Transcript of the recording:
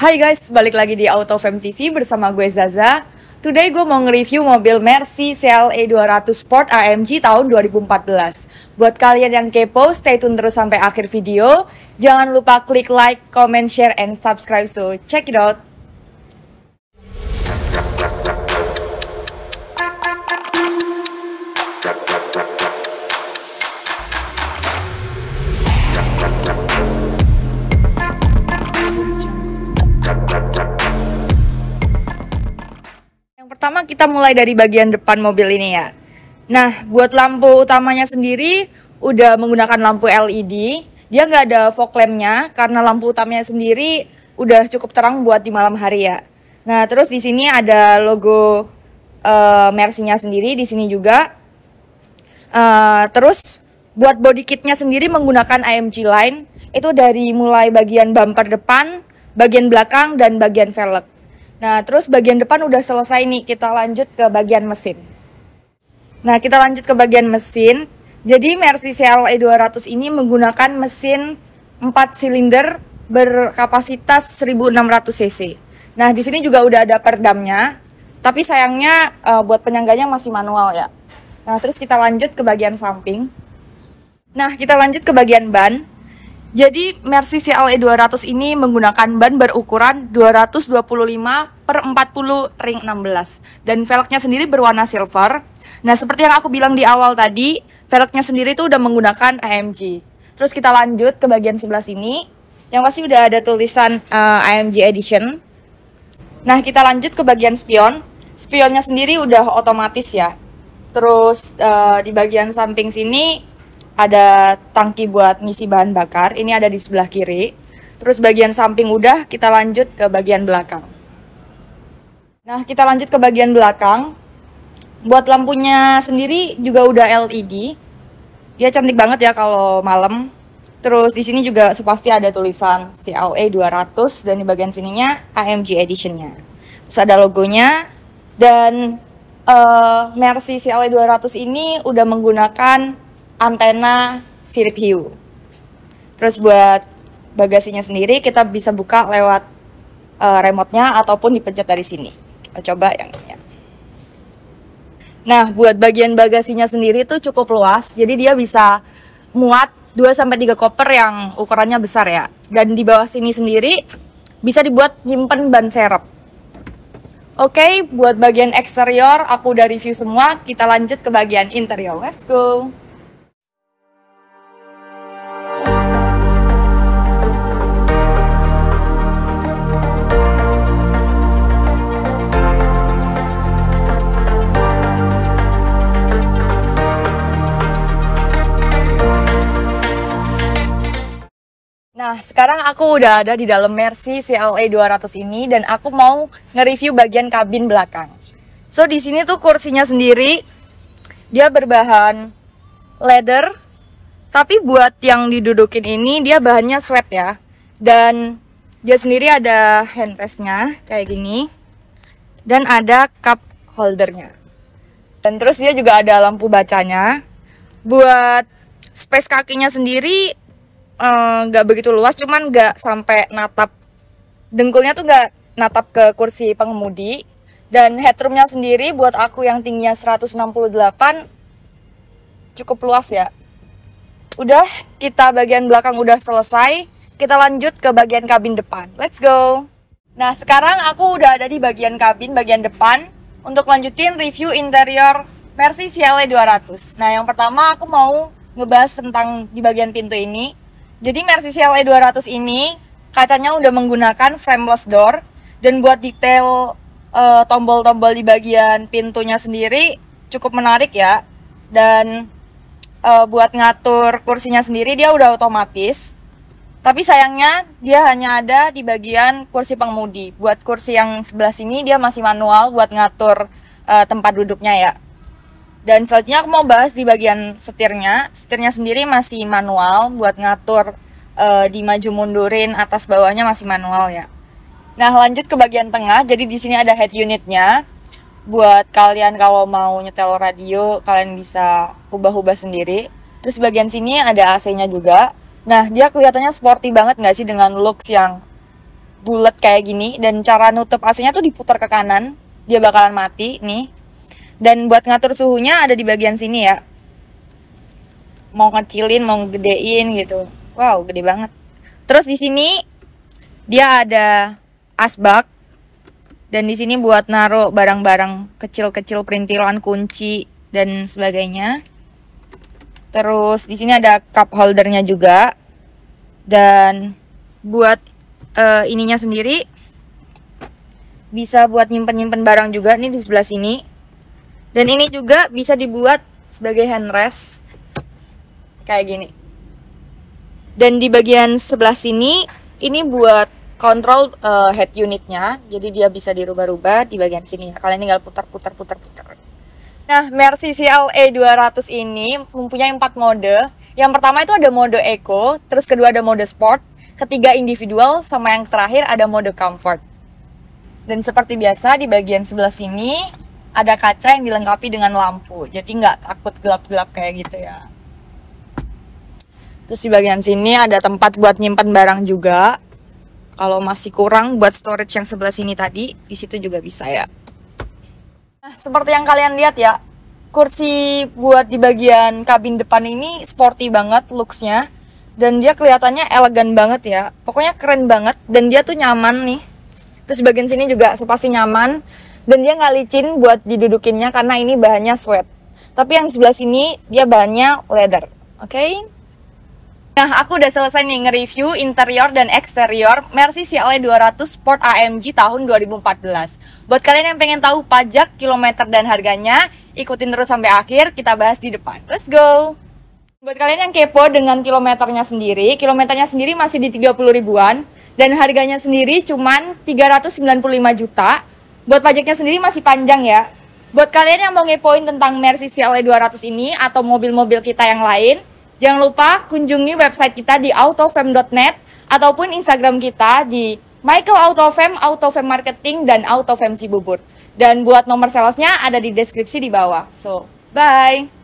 Hai guys, balik lagi di Auto Fem TV bersama gue Zaza. Today gue mau nge-review mobil Mercy CLE 200 Sport AMG tahun 2014. Buat kalian yang kepo, stay tune terus sampai akhir video. Jangan lupa klik like, comment, share, and subscribe so check it out. pertama kita mulai dari bagian depan mobil ini ya. Nah, buat lampu utamanya sendiri udah menggunakan lampu LED. Dia nggak ada fog lampnya karena lampu utamanya sendiri udah cukup terang buat di malam hari ya. Nah, terus di sini ada logo uh, Mercy-nya sendiri di sini juga. Uh, terus buat body kitnya sendiri menggunakan AMG line itu dari mulai bagian bumper depan, bagian belakang dan bagian velg. Nah, terus bagian depan udah selesai nih, kita lanjut ke bagian mesin. Nah, kita lanjut ke bagian mesin. Jadi, Mercy CLE 200 ini menggunakan mesin 4 silinder berkapasitas 1600 cc. Nah, di sini juga udah ada perdamnya, tapi sayangnya uh, buat penyangganya masih manual ya. Nah, terus kita lanjut ke bagian samping. Nah, kita lanjut ke bagian ban. Jadi Mercy CLE 200 ini menggunakan ban berukuran 225 per 40 ring 16 dan velgnya sendiri berwarna silver. Nah seperti yang aku bilang di awal tadi, velgnya sendiri itu udah menggunakan AMG. Terus kita lanjut ke bagian sebelah sini, yang pasti udah ada tulisan uh, eh, AMG Edition. Nah kita lanjut ke bagian spion. Spionnya sendiri udah otomatis ya. Terus uh, di bagian samping sini ada tangki buat ngisi bahan bakar. Ini ada di sebelah kiri. Terus bagian samping udah, kita lanjut ke bagian belakang. Nah, kita lanjut ke bagian belakang. Buat lampunya sendiri juga udah LED. Dia cantik banget ya kalau malam. Terus di sini juga pasti ada tulisan CLA 200 e dan di bagian sininya AMG editionnya. Terus ada logonya dan uh, Mercy CLA 200 e ini udah menggunakan antena sirip hiu. Terus buat bagasinya sendiri kita bisa buka lewat uh, remote-nya ataupun dipencet dari sini. Kita coba yang ini. Ya. Nah, buat bagian bagasinya sendiri itu cukup luas. Jadi dia bisa muat 2 sampai 3 koper yang ukurannya besar ya. Dan di bawah sini sendiri bisa dibuat nyimpen ban serep. Oke, okay, buat bagian eksterior aku udah review semua. Kita lanjut ke bagian interior. Let's go. Nah, sekarang aku udah ada di dalam Mercy CLA 200 ini dan aku mau nge-review bagian kabin belakang. So, di sini tuh kursinya sendiri dia berbahan leather tapi buat yang didudukin ini dia bahannya sweat ya. Dan dia sendiri ada handrestnya kayak gini. Dan ada cup holdernya. Dan terus dia juga ada lampu bacanya. Buat space kakinya sendiri Eh, nggak uh, begitu luas cuman nggak sampai natap dengkulnya tuh nggak natap ke kursi pengemudi dan headroomnya sendiri buat aku yang tingginya 168 cukup luas ya udah kita bagian belakang udah selesai kita lanjut ke bagian kabin depan let's go nah sekarang aku udah ada di bagian kabin bagian depan untuk lanjutin review interior Mercy CLA e 200 nah yang pertama aku mau ngebahas tentang di bagian pintu ini jadi Mercy CLA e 200 ini kacanya udah menggunakan frameless door dan buat detail tombol eh, tombol-tombol di bagian pintunya sendiri cukup menarik ya. Dan uh, buat ngatur kursinya sendiri dia udah otomatis. Tapi sayangnya dia hanya ada di bagian kursi pengemudi. Buat kursi yang sebelah sini dia masih manual buat ngatur uh, tempat duduknya ya. Dan selanjutnya aku mau bahas di bagian setirnya. Setirnya sendiri masih manual buat ngatur e, di maju mundurin atas bawahnya masih manual ya. Nah lanjut ke bagian tengah. Jadi di sini ada head unitnya. Buat kalian kalau mau nyetel radio kalian bisa ubah-ubah sendiri. Terus bagian sini ada AC-nya juga. Nah dia kelihatannya sporty banget nggak sih dengan looks yang bulat kayak gini dan cara nutup AC-nya tuh diputar ke kanan dia bakalan mati nih dan buat ngatur suhunya ada di bagian sini ya mau ngecilin mau gedein gitu wow gede banget terus di sini dia ada asbak dan di sini buat naruh barang-barang kecil-kecil perintilan kunci dan sebagainya terus di sini ada cup holdernya juga dan buat uh, ininya sendiri bisa buat nyimpen-nyimpen barang juga nih di sebelah sini dan ini juga bisa dibuat sebagai handrest kayak gini. Dan di bagian sebelah sini ini buat kontrol uh, head unitnya, jadi dia bisa dirubah-rubah di bagian sini. Kalian tinggal putar-putar putar-putar. Nah, Mercy CLA e 200 ini mempunyai empat mode. Yang pertama itu ada mode eco, terus kedua ada mode sport, ketiga individual, sama yang terakhir ada mode comfort. Dan seperti biasa di bagian sebelah sini ada kaca yang dilengkapi dengan lampu jadi nggak takut gelap-gelap kayak gitu ya terus di bagian sini ada tempat buat nyimpan barang juga kalau masih kurang buat storage yang sebelah sini tadi di situ juga bisa ya nah seperti yang kalian lihat ya kursi buat di bagian kabin depan ini sporty banget looksnya dan dia kelihatannya elegan banget ya pokoknya keren banget dan dia tuh nyaman nih terus di bagian sini juga pasti nyaman dan dia nggak licin buat didudukinnya karena ini bahannya sweat tapi yang sebelah sini dia bahannya leather oke okay? Nah, aku udah selesai nih nge-review interior dan eksterior Mercy CLE 200 Sport AMG tahun 2014. Buat kalian yang pengen tahu pajak, kilometer, dan harganya, ikutin terus sampai akhir, kita bahas di depan. Let's go! Buat kalian yang kepo dengan kilometernya sendiri, kilometernya sendiri masih di 30 ribuan, dan harganya sendiri cuman 395 juta, Buat pajaknya sendiri masih panjang ya. Buat kalian yang mau ngepoin tentang Mercy CLE 200 ini atau mobil-mobil kita yang lain, jangan lupa kunjungi website kita di autofem.net ataupun Instagram kita di Michael Autofem, Autofem Marketing, dan Autofem Cibubur. Dan buat nomor salesnya ada di deskripsi di bawah. So, bye!